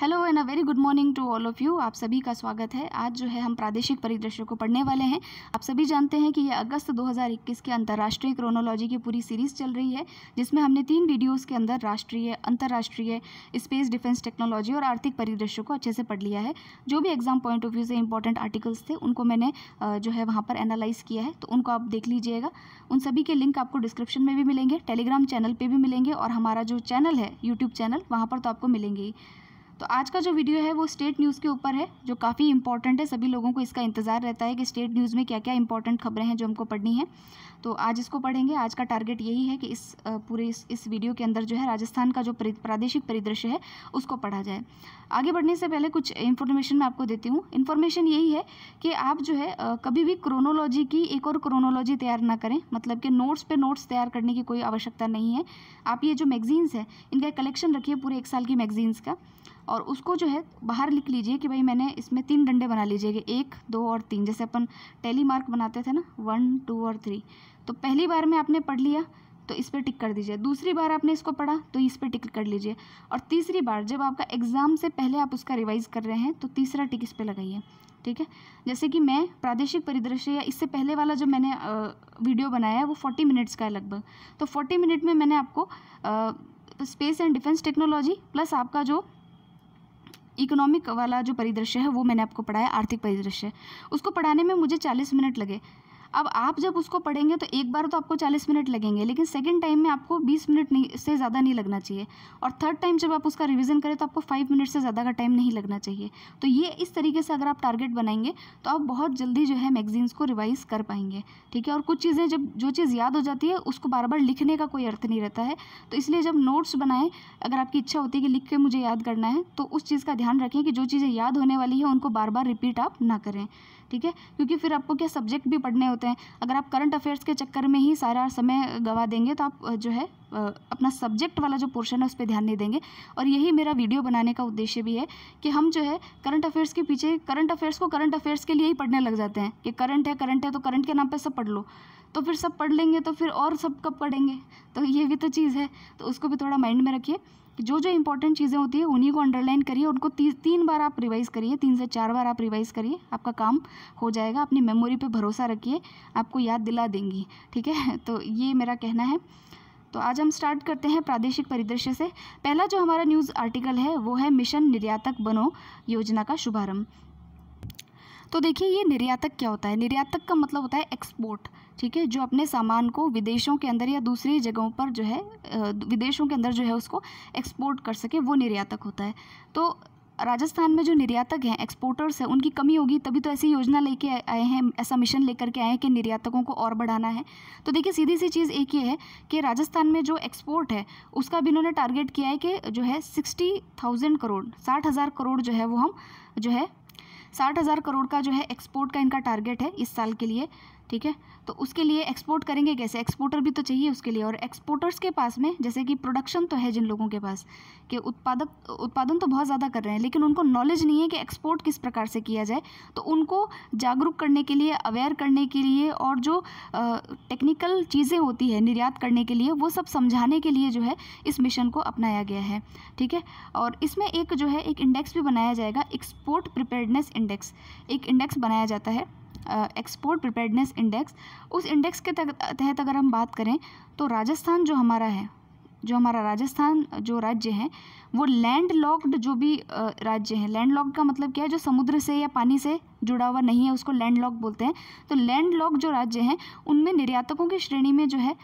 hello and a very good morning to all of you आप सभी का स्वागत है आज जो है हम प्रादेशिक परिदृश्य को पढ़ने वाले हैं आप सभी जानते हैं कि ये अगस्त 2021 के अंतर्राष्ट्रीय क्रोनोलॉजी की पूरी सीरीज़ चल रही है जिसमें हमने तीन वीडियोस के अंदर राष्ट्रीय अंतर्राष्ट्रीय स्पेस डिफेंस टेक्नोलॉजी और आर्थिक परिदृश्य को अच्छे से पढ़ लिया है जो भी एग्जाम पॉइंट ऑफ व्यू से इंपॉर्टेंट आर्टिकल्स थे उनको मैंने जो है वहाँ पर एनालाइज़ किया है तो उनको आप देख लीजिएगा उन सभी के लिंक आपको डिस्क्रिप्शन में भी मिलेंगे टेलीग्राम चैनल पर भी मिलेंगे और हमारा जो चैनल है यूट्यूब चैनल वहाँ पर तो आपको मिलेंगे ही तो आज का जो वीडियो है वो स्टेट न्यूज़ के ऊपर है जो काफ़ी इंपॉर्टेंट है सभी लोगों को इसका इंतज़ार रहता है कि स्टेट न्यूज़ में क्या क्या इंपॉर्टेंट खबरें हैं जो हमको पढ़नी है तो आज इसको पढ़ेंगे आज का टारगेट यही है कि इस पूरे इस, इस वीडियो के अंदर जो है राजस्थान का जो प्रादेशिक परिदृश्य है उसको पढ़ा जाए आगे बढ़ने से पहले कुछ इन्फॉर्मेशन मैं आपको देती हूँ इन्फॉर्मेशन यही है कि आप जो है कभी भी क्रोनोलॉजी की एक और क्रोनोलॉजी तैयार ना करें मतलब कि नोट्स पे नोट्स तैयार करने की कोई आवश्यकता नहीं है आप ये जो मैगजीन्स है इनका कलेक्शन रखिए पूरे एक साल की मैगजीन्स का और उसको जो है बाहर लिख लीजिए कि भाई मैंने इसमें तीन डंडे बना लीजिएगा एक दो और तीन जैसे अपन टेली मार्क बनाते थे ना वन टू और थ्री तो पहली बार में आपने पढ़ लिया तो इस पर टिक कर दीजिए दूसरी बार आपने इसको पढ़ा तो इस पर टिक कर लीजिए और तीसरी बार जब आपका एग्ज़ाम से पहले आप उसका रिवाइज कर रहे हैं तो तीसरा टिक इस पर लगाइए ठीक है जैसे कि मैं प्रादेशिक परिदृश्य या इससे पहले वाला जो मैंने वीडियो बनाया है वो फोर्टी मिनट्स का है लगभग तो फोर्टी मिनट में मैंने आपको space and defence technology plus आपका जो इकोनॉमिक वाला जो परिदृश्य है वो मैंने आपको पढ़ाया आर्थिक परिदृश्य उसको पढ़ाने में मुझे चालीस मिनट लगे अब आप जब उसको पढ़ेंगे तो एक बार तो आपको चालीस मिनट लगेंगे लेकिन सेकेंड टाइम में आपको बीस मिनट से ज़्यादा नहीं लगना चाहिए और थर्ड टाइम जब आप उसका रिविज़न करें तो आपको फाइव मिनट से ज़्यादा का टाइम नहीं लगना चाहिए तो ये इस तरीके से अगर आप टारगेट बनाएंगे तो आप बहुत जल्दी जो है मैगजीन्स को रिवाइज़ कर पाएंगे ठीक है और कुछ चीज़ें जब जो चीज़ याद हो जाती है उसको बार बार लिखने का कोई अर्थ नहीं रहता है तो इसलिए जब नोट्स बनाएं अगर आपकी इच्छा होती है कि लिख के मुझे याद करना है तो उस चीज़ का ध्यान रखें कि जो चीज़ें याद होने वाली है उनको बार बार रिपीट आप ना करें ठीक है क्योंकि फिर आपको क्या सब्जेक्ट भी पढ़ने होते हैं अगर आप करंट अफेयर्स के चक्कर में ही सारा समय गवा देंगे तो आप जो है अपना सब्जेक्ट वाला जो पोर्शन है उस पर ध्यान नहीं देंगे और यही मेरा वीडियो बनाने का उद्देश्य भी है कि हम जो है करंट अफेयर्स के पीछे करंट अफेयर्स को करंट अफेयर्स के लिए ही पढ़ने लग जाते हैं कि करंट है करंट है तो करंट के नाम पर सब पढ़ लो तो फिर सब पढ़ लेंगे तो फिर और सब कब पढ़ेंगे तो ये भी तो चीज़ है तो उसको भी थोड़ा माइंड में रखिए जो जो इंपॉर्टेंट चीज़ें होती है उन्हीं को अंडरलाइन करिए उनको ती, तीन बार आप रिवाइज़ करिए तीन से चार बार आप रिवाइज़ करिए आपका काम हो जाएगा अपनी मेमोरी पे भरोसा रखिए आपको याद दिला देंगी ठीक है तो ये मेरा कहना है तो आज हम स्टार्ट करते हैं प्रादेशिक परिदृश्य से पहला जो हमारा न्यूज़ आर्टिकल है वो है मिशन निर्यातक बनो योजना का शुभारम्भ तो देखिए ये निर्यातक क्या होता है निर्यातक का मतलब होता है एक्सपोर्ट ठीक है जो अपने सामान को विदेशों के अंदर या दूसरी जगहों पर जो है विदेशों के अंदर जो है उसको एक्सपोर्ट कर सके वो निर्यातक होता है तो राजस्थान में जो निर्यातक हैं एक्सपोर्टर्स हैं उनकी कमी होगी तभी तो ऐसी योजना लेके आए हैं ऐसा मिशन लेकर के आए हैं कि निर्यातकों को और बढ़ाना है तो देखिए सीधी सी चीज़ एक ये है कि राजस्थान में जो एक्सपोर्ट है उसका भी इन्होंने टारगेट किया है कि जो है सिक्सटी थाउजेंड करोड़ साठ हज़ार करोड़ जो है वो हम जो है साठ हज़ार करोड़ का जो है एक्सपोर्ट का इनका टारगेट है इस साल के लिए ठीक है तो उसके लिए एक्सपोर्ट करेंगे कैसे एक्सपोर्टर भी तो चाहिए उसके लिए और एक्सपोर्टर्स के पास में जैसे कि प्रोडक्शन तो है जिन लोगों के पास कि उत्पादक उत्पादन तो बहुत ज़्यादा कर रहे हैं लेकिन उनको नॉलेज नहीं है कि एक्सपोर्ट किस प्रकार से किया जाए तो उनको जागरूक करने के लिए अवेयर करने के लिए और जो टेक्निकल चीज़ें होती है निर्यात करने के लिए वो सब समझाने के लिए जो है इस मिशन को अपनाया गया है ठीक है और इसमें एक जो है एक इंडेक्स भी बनाया जाएगा एक्सपोर्ट प्रिपेयर्डनेस इंडेक्स एक इंडेक्स बनाया जाता है एक्सपोर्ट प्रिपेडनेस इंडेक्स उस इंडेक्स के तहत अगर हम बात करें तो राजस्थान जो हमारा है जो हमारा राजस्थान जो राज्य है वो लैंड लॉक्ड जो भी राज्य है लैंड लॉक्ड का मतलब क्या है जो समुद्र से या पानी से जुड़ा हुआ नहीं है उसको लैंड लॉक बोलते हैं तो लैंड लॉक जो राज्य हैं उनमें निर्यातकों की श्रेणी में जो है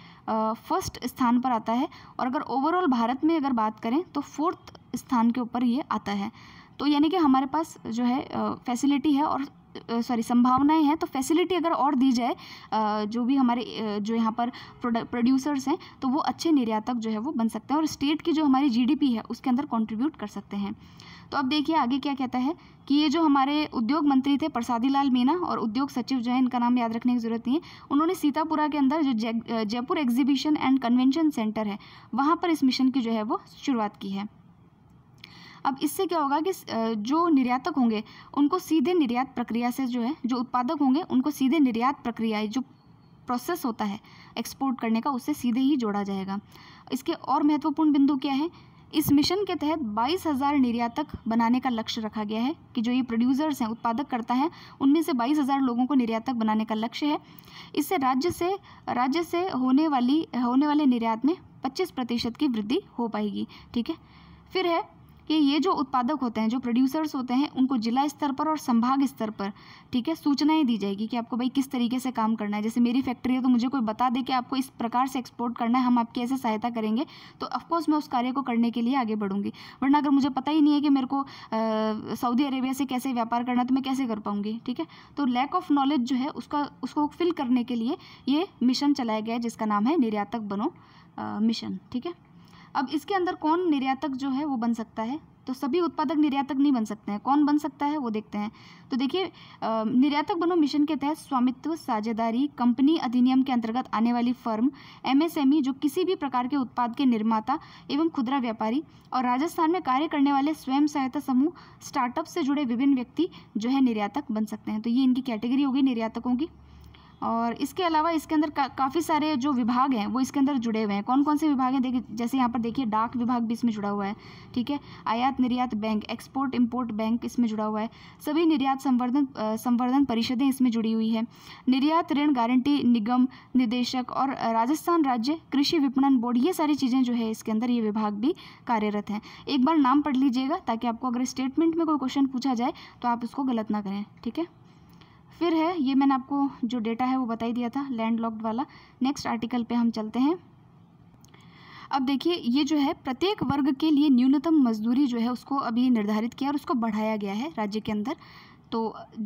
फर्स्ट स्थान पर आता है और अगर ओवरऑल भारत में अगर बात करें तो फोर्थ स्थान के ऊपर ये आता है तो यानी कि हमारे पास जो है फैसिलिटी है और सॉरी संभावनाएं हैं तो फैसिलिटी अगर और दी जाए जो भी हमारे जो यहाँ पर प्रोड्यूसर्स हैं तो वो अच्छे निर्यातक जो है वो बन सकते हैं और स्टेट की जो हमारी जीडीपी है उसके अंदर कंट्रीब्यूट कर सकते हैं तो अब देखिए आगे क्या कहता है कि ये जो हमारे उद्योग मंत्री थे प्रसादी लाल मीना और उद्योग सचिव जो है इनका नाम याद रखने की ज़रूरत नहीं है उन्होंने सीतापुरा के अंदर जो Jaipur exhibition and convention centre है वहाँ पर इस मिशन की जो है वो शुरुआत की है अब इससे क्या होगा कि जो निर्यातक होंगे उनको सीधे निर्यात प्रक्रिया से जो है जो उत्पादक होंगे उनको सीधे निर्यात प्रक्रिया जो प्रोसेस होता है एक्सपोर्ट करने का उससे सीधे ही जोड़ा जाएगा इसके और महत्वपूर्ण बिंदु क्या है इस मिशन के तहत बाईस हज़ार निर्यातक बनाने का लक्ष्य रखा गया है कि जो ये प्रोड्यूसर्स हैं उत्पादक करता है उनमें से बाईस हज़ार लोगों को निर्यातक बनाने का लक्ष्य है इससे राज्य से राज्य से होने वाली होने वाले निर्यात में पच्चीस प्रतिशत की वृद्धि हो पाएगी ठीक है फिर है कि ये जो उत्पादक होते हैं जो प्रोड्यूसर्स होते हैं उनको जिला स्तर पर और संभाग स्तर पर ठीक है सूचनाएं दी जाएगी कि आपको भाई किस तरीके से काम करना है जैसे मेरी फैक्ट्री है तो मुझे कोई बता दे कि आपको इस प्रकार से एक्सपोर्ट करना है हम आपकी ऐसे सहायता करेंगे तो ऑफकोर्स मैं उस कार्य को करने के लिए आगे बढ़ूंगी वरना अगर मुझे पता ही नहीं है कि मेरे को सऊदी अरेबिया से कैसे व्यापार करना तो मैं कैसे कर पाऊँगी ठीक है तो लैक ऑफ नॉलेज जो है उसका उसको फिल करने के लिए ये मिशन चलाया गया है जिसका नाम है निर्यातक बनो मिशन ठीक है अब इसके अंदर कौन निर्यातक जो है वो बन सकता है तो सभी उत्पादक निर्यातक नहीं बन सकते हैं कौन बन सकता है वो देखते हैं तो देखिए निर्यातक बनो मिशन के तहत स्वामित्व साझेदारी कंपनी अधिनियम के अंतर्गत आने वाली फर्म एमएसएमई जो किसी भी प्रकार के उत्पाद के निर्माता एवं खुदरा व्यापारी और राजस्थान में कार्य करने वाले स्वयं सहायता समूह स्टार्टअप से जुड़े विभिन्न व्यक्ति जो है निर्यातक बन सकते हैं तो ये इनकी कैटेगरी होगी निर्यातकों की और इसके अलावा इसके अंदर का, काफ़ी सारे जो विभाग हैं वो इसके अंदर जुड़े हुए हैं कौन कौन से विभाग हैं देखिए जैसे यहाँ पर देखिए डाक विभाग भी इसमें जुड़ा हुआ है ठीक है आयात निर्यात बैंक एक्सपोर्ट इम्पोर्ट बैंक इसमें जुड़ा हुआ है सभी निर्यात संवर्धन संवर्धन परिषदें इसमें जुड़ी हुई है निर्यात ऋण गारंटी निगम निदेशक और राजस्थान राज्य कृषि विपणन बोर्ड ये सारी चीज़ें जो है इसके अंदर ये विभाग भी कार्यरत हैं एक बार नाम पढ़ लीजिएगा ताकि आपको अगर स्टेटमेंट में कोई क्वेश्चन पूछा जाए तो आप उसको गलत ना करें ठीक है फिर है ये मैंने आपको जो डेटा है वो बता ही दिया था लैंड लॉक्ड वाला नेक्स्ट आर्टिकल पे हम चलते हैं अब देखिए ये जो है प्रत्येक वर्ग के लिए न्यूनतम मजदूरी जो है उसको अभी निर्धारित किया और उसको बढ़ाया गया है राज्य के अंदर तो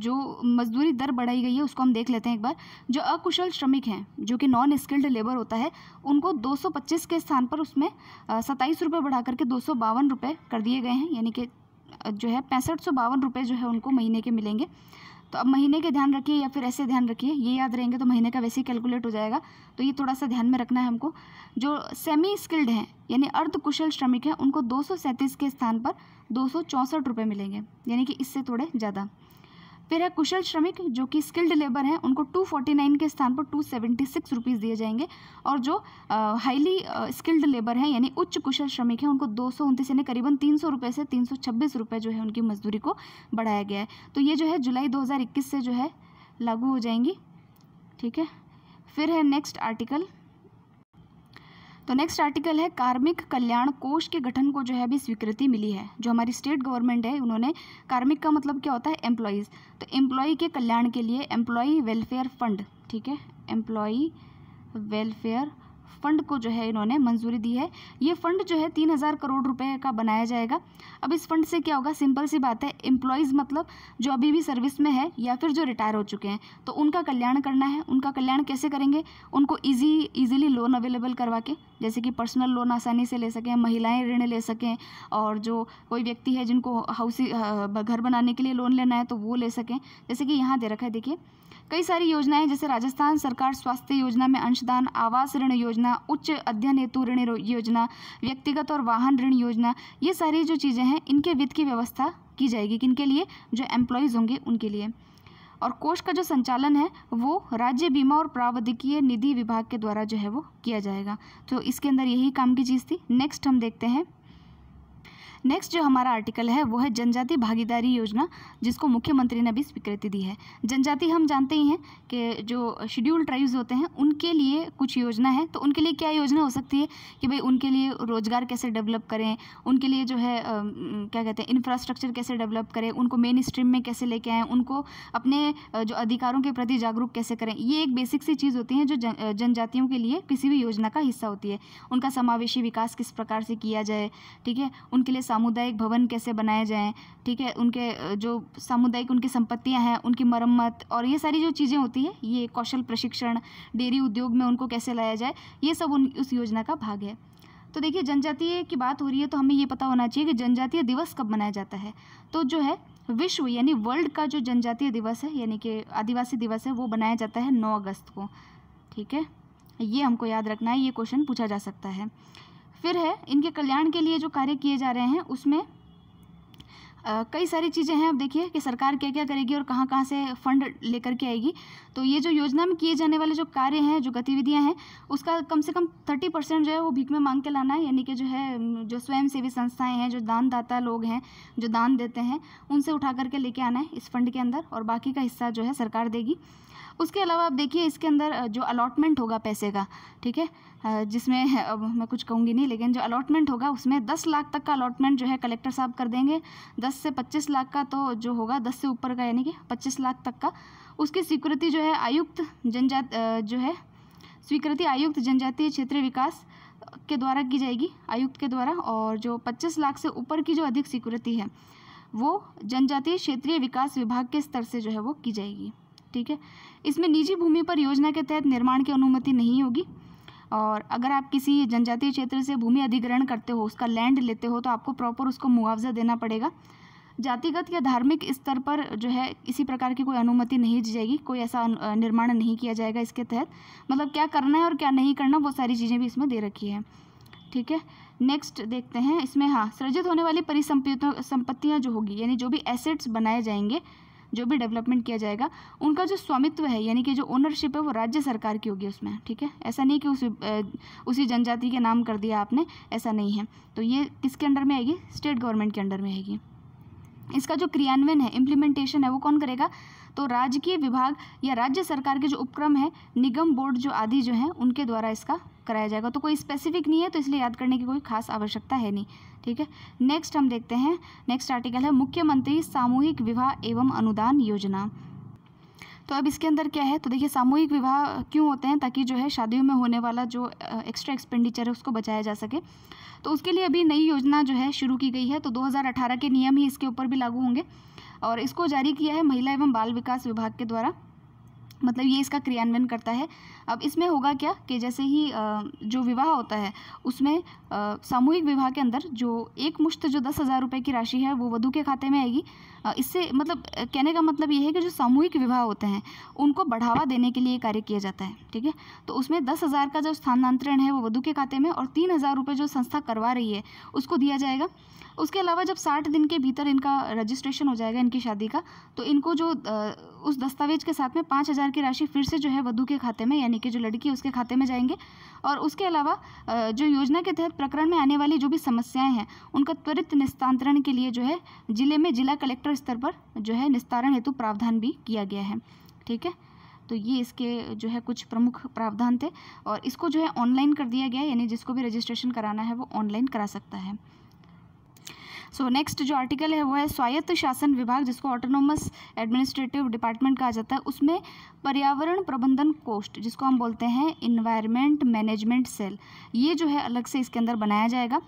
जो मजदूरी दर बढ़ाई गई है उसको हम देख लेते हैं एक बार जो अकुशल श्रमिक हैं जो कि नॉन स्किल्ड लेबर होता है उनको 225 के स्थान पर उसमें सत्ताईस रुपये बढ़ा करके दो सौ बावन रुपये कर दिए गए हैं यानी कि जो है पैंसठ सौ बावन रुपये जो है उनको महीने के मिलेंगे तो अब महीने के ध्यान रखिए या फिर ऐसे ध्यान रखिए ये याद रहेंगे तो महीने का वैसे ही कैलकुलेट हो जाएगा तो ये थोड़ा सा ध्यान में रखना है हमको जो सेमी स्किल्ड हैं यानी अर्ध कुशल श्रमिक हैं उनको दो के स्थान पर दो सौ मिलेंगे यानी कि इससे थोड़े ज़्यादा फिर है कुशल श्रमिक जो कि स्किल्ड लेबर हैं उनको 249 के स्थान पर टू सेवेंटी सिक्स रुपीज़ दिए जाएंगे और जो हाईली स्किल्ड लेबर हैं यानी उच्च कुशल श्रमिक हैं उनको दो सौ उनतीस यानी करीबन तीन सौ रुपये से तीन सौ छब्बीस रुपये जो है उनकी मजदूरी को बढ़ाया गया है तो ये जो है जुलाई दो हज़ार इक्कीस से जो है लागू हो जाएंगी ठीक है फिर है नेक्स्ट आर्टिकल तो नेक्स्ट आर्टिकल है कार्मिक कल्याण कोष के गठन को जो है अभी स्वीकृति मिली है जो हमारी स्टेट गवर्नमेंट है उन्होंने कार्मिक का मतलब क्या होता है एम्प्लॉयज़ तो एम्प्लॉय के कल्याण के लिए एम्प्लॉय वेलफेयर फंड ठीक है एम्प्लॉय वेलफेयर फंड को जो है इन्होंने मंजूरी दी है ये फंड जो है तीन हज़ार करोड़ रुपए का बनाया जाएगा अब इस फंड से क्या होगा सिंपल सी बात है एम्प्लॉयज़ मतलब जो अभी भी सर्विस में है या फिर जो रिटायर हो चुके हैं तो उनका कल्याण करना है उनका कल्याण कैसे करेंगे उनको ईजी ईजिली लोन अवेलेबल करवा के जैसे कि पर्सनल लोन आसानी से ले सकें महिलाएं ऋण ले सकें और जो कोई व्यक्ति है जिनको हाउसिंग घर बनाने के लिए लोन लेना है तो वो ले सकें जैसे कि यहाँ दे रखा है देखिए कई सारी योजनाएं जैसे राजस्थान सरकार स्वास्थ्य योजना में अंशदान आवास ऋण योजना उच्च अध्ययन हेतु ऋण योजना व्यक्तिगत और वाहन ऋण योजना ये सारी जो चीज़ें हैं इनके वित्त की व्यवस्था की जाएगी किनके लिए जो एम्प्लॉयज़ होंगे उनके लिए और कोष का जो संचालन है वो राज्य बीमा और प्रावधिकीय निधि विभाग के द्वारा जो है वो किया जाएगा तो इसके अंदर यही काम की चीज़ थी नेक्स्ट हम देखते हैं नेक्स्ट जो हमारा आर्टिकल है वो है जनजाति भागीदारी योजना जिसको मुख्यमंत्री ने अभी स्वीकृति दी है जनजाति हम जानते ही हैं कि जो शेड्यूल ट्राइब्स होते हैं उनके लिए कुछ योजना है तो उनके लिए क्या योजना हो सकती है कि भाई उनके लिए रोज़गार कैसे डेवलप करें उनके लिए जो है क्या कहते हैं इंफ्रास्ट्रक्चर कैसे डेवलप करें उनको मेन स्ट्रीम में कैसे लेके आएँ उनको अपने जो अधिकारों के प्रति जागरूक कैसे करें ये एक बेसिक सी चीज़ होती है जो जनजातियों के लिए किसी भी योजना का हिस्सा होती है उनका समावेशी विकास किस प्रकार से किया जाए ठीक है उनके लिए सामुदायिक भवन कैसे बनाए जाएँ ठीक है उनके जो सामुदायिक उनकी संपत्तियाँ हैं उनकी मरम्मत और ये सारी जो चीज़ें होती हैं ये कौशल प्रशिक्षण डेयरी उद्योग में उनको कैसे लाया जाए ये सब उन उस योजना का भाग है तो देखिए जनजातीय की बात हो रही है तो हमें ये पता होना चाहिए कि जनजातीय दिवस कब मनाया जाता है तो जो है विश्व यानी वर्ल्ड का जो जनजातीय दिवस है यानी कि आदिवासी दिवस है वो बनाया जाता है नौ अगस्त को ठीक है ये हमको याद रखना है ये क्वेश्चन पूछा जा सकता है फिर है इनके कल्याण के लिए जो कार्य किए जा रहे हैं उसमें कई सारी चीज़ें हैं अब देखिए कि सरकार क्या क्या करेगी और कहाँ कहाँ से फंड लेकर के आएगी तो ये जो योजना में किए जाने वाले जो कार्य हैं जो गतिविधियां हैं उसका कम से कम थर्टी परसेंट जो है वो भीख में मांग के लाना है यानी कि जो है जो स्वयंसेवी संस्थाएं हैं जो दानदाता लोग हैं जो दान देते हैं उनसे उठा करके लेके आना है इस फंड के अंदर और बाकी का हिस्सा जो है सरकार देगी उसके अलावा आप देखिए इसके अंदर जो अलॉटमेंट होगा पैसे का ठीक है जिसमें अब मैं कुछ कहूँगी नहीं लेकिन जो अलॉटमेंट होगा उसमें दस लाख तक का अलॉटमेंट जो है कलेक्टर साहब कर देंगे दस से पच्चीस लाख का तो जो होगा दस से ऊपर का यानी कि पच्चीस लाख तक का उसकी स्वीकृति जो है आयुक्त जनजात जो है स्वीकृति आयुक्त जनजातीय क्षेत्रीय विकास के द्वारा की जाएगी आयुक्त के द्वारा और जो पच्चीस लाख से ऊपर की जो अधिक स्वीकृति है वो जनजातीय क्षेत्रीय विकास विभाग के स्तर से जो है वो की जाएगी ठीक है इसमें निजी भूमि पर योजना के तहत निर्माण की अनुमति नहीं होगी और अगर आप किसी जनजातीय क्षेत्र से भूमि अधिग्रहण करते हो उसका लैंड लेते हो तो आपको प्रॉपर उसको मुआवजा देना पड़ेगा जातिगत या धार्मिक स्तर पर जो है इसी प्रकार की कोई अनुमति नहीं दी जाएगी कोई ऐसा निर्माण नहीं किया जाएगा इसके तहत मतलब क्या करना है और क्या नहीं करना वो सारी चीज़ें भी इसमें दे रखी है ठीक है नेक्स्ट देखते हैं इसमें हाँ सृजित होने वाली परिसंपत्तियों संपत्तियाँ जो होगी यानी जो भी एसेट्स बनाए जाएंगे जो भी डेवलपमेंट किया जाएगा उनका जो स्वामित्व है यानी कि जो ओनरशिप है वो राज्य सरकार की होगी उसमें ठीक है ऐसा नहीं कि उसी उसी जनजाति के नाम कर दिया आपने ऐसा नहीं है तो ये किसके अंडर में आएगी स्टेट गवर्नमेंट के अंडर में आएगी इसका जो क्रियान्वयन है इम्प्लीमेंटेशन है वो कौन करेगा तो राजकीय विभाग या राज्य सरकार के जो उपक्रम है निगम बोर्ड जो आदि जो हैं उनके द्वारा इसका कराया जाएगा तो कोई स्पेसिफिक नहीं है तो इसलिए याद करने की कोई खास आवश्यकता है नहीं ठीक है नेक्स्ट हम देखते हैं नेक्स्ट आर्टिकल है मुख्यमंत्री सामूहिक विवाह एवं अनुदान योजना तो अब इसके अंदर क्या है तो देखिए सामूहिक विवाह क्यों होते हैं ताकि जो है शादियों में होने वाला जो एक्स्ट्रा एक्सपेंडिचर है उसको बचाया जा सके तो उसके लिए अभी नई योजना जो है शुरू की गई है तो 2018 के नियम ही इसके ऊपर भी लागू होंगे और इसको जारी किया है महिला एवं बाल विकास विभाग के द्वारा मतलब ये इसका क्रियान्वयन करता है अब इसमें होगा क्या कि जैसे ही जो विवाह होता है उसमें सामूहिक विवाह के अंदर जो एक मुश्त जो दस हज़ार रुपये की राशि है वो वधु के खाते में आएगी इससे मतलब कहने का मतलब ये है कि जो सामूहिक विवाह होते हैं उनको बढ़ावा देने के लिए कार्य किया जाता है ठीक है तो उसमें दस हज़ार का जो स्थानांतरण है वो वधु के खाते में और तीन हज़ार रुपये जो संस्था करवा रही है उसको दिया जाएगा उसके अलावा जब साठ दिन के भीतर इनका रजिस्ट्रेशन हो जाएगा इनकी शादी का तो इनको जो उस दस्तावेज के साथ में पाँच हज़ार की राशि फिर से जो है वधु के खाते में यानी यानी कि जो लड़की है उसके खाते में जाएंगे और उसके अलावा जो योजना के तहत प्रकरण में आने वाली जो भी समस्याएं हैं उनका त्वरित निस्तांतरण के लिए जो है जिले में जिला कलेक्टर स्तर पर जो है निस्तारण हेतु प्रावधान भी किया गया है ठीक है तो ये इसके जो है कुछ प्रमुख प्रावधान थे और इसको जो है ऑनलाइन कर दिया गया यानी जिसको भी रजिस्ट्रेशन कराना है वो ऑनलाइन करा सकता है सो नेक्स्ट जो आर्टिकल है वो है स्वायत्त शासन विभाग जिसको ऑटोनोमस एडमिनिस्ट्रेटिव डिपार्टमेंट कहा जाता है उसमें पर्यावरण प्रबंधन कोष्ट जिसको हम बोलते हैं इन्वायरमेंट मैनेजमेंट सेल ये जो है अलग से इसके अंदर बनाया जाएगा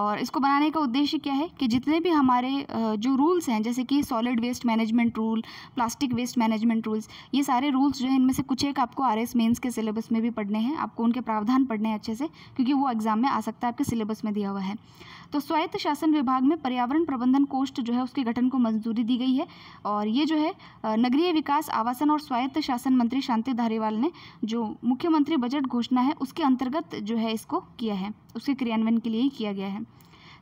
और इसको बनाने का उद्देश्य क्या है कि जितने भी हमारे जो रूल्स हैं जैसे कि solid waste management rule plastic waste management rules ये सारे रूल्स जो है इनमें से कुछ एक आपको आर एस मेन्स के सिलेबस में भी पढ़ने हैं आपको उनके प्रावधान पढ़ने हैं अच्छे से क्योंकि वो एग्ज़ाम में आ सकता है आपके सिलेबस में दिया हुआ है तो स्वायत्त शासन विभाग में पर्यावरण प्रबंधन कोष्ठ जो है उसके गठन को मंजूरी दी गई है और ये जो है नगरीय विकास आवासन और स्वायत्त शासन मंत्री शांति धारीवाल ने जो मुख्यमंत्री बजट घोषणा है उसके अंतर्गत जो है इसको किया है उसके क्रियान्वयन के लिए ही किया गया है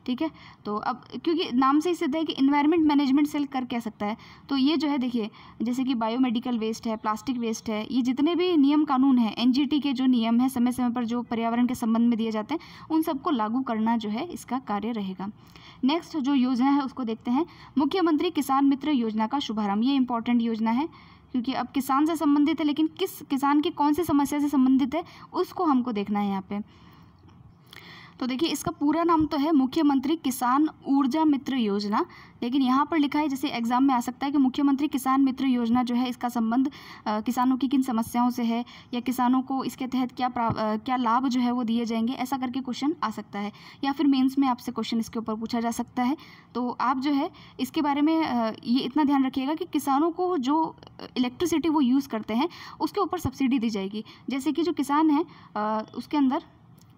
ठीक है तो अब क्योंकि नाम से ही सिद्ध है कि इन्वायरमेंट मैनेजमेंट सेल कर क्या सकता है तो ये जो है देखिए जैसे कि बायोमेडिकल वेस्ट है प्लास्टिक वेस्ट है ये जितने भी नियम कानून हैं एन के जो नियम हैं समय समय पर जो पर्यावरण के संबंध में दिए जाते हैं उन सबको लागू करना जो है इसका कार्य रहेगा नेक्स्ट जो योजना है उसको देखते हैं मुख्यमंत्री किसान मित्र योजना का शुभारंभ ये इंपॉर्टेंट योजना है क्योंकि अब किसान से संबंधित है लेकिन किस किसान की कौन सी समस्या से संबंधित है उसको हमको देखना है यहाँ पे तो देखिए इसका पूरा नाम तो है मुख्यमंत्री किसान ऊर्जा मित्र योजना लेकिन यहाँ पर लिखा है जैसे एग्जाम में आ सकता है कि मुख्यमंत्री किसान मित्र योजना जो है इसका संबंध किसानों की किन समस्याओं से है या किसानों को इसके तहत क्या आ, क्या लाभ जो है वो दिए जाएंगे ऐसा करके क्वेश्चन आ सकता है या फिर मेंस में आपसे क्वेश्चन इसके ऊपर पूछा जा सकता है तो आप जो है इसके बारे में ये इतना ध्यान रखिएगा कि किसानों को जो इलेक्ट्रिसिटी वो यूज़ करते हैं उसके ऊपर सब्सिडी दी जाएगी जैसे कि जो किसान है उसके अंदर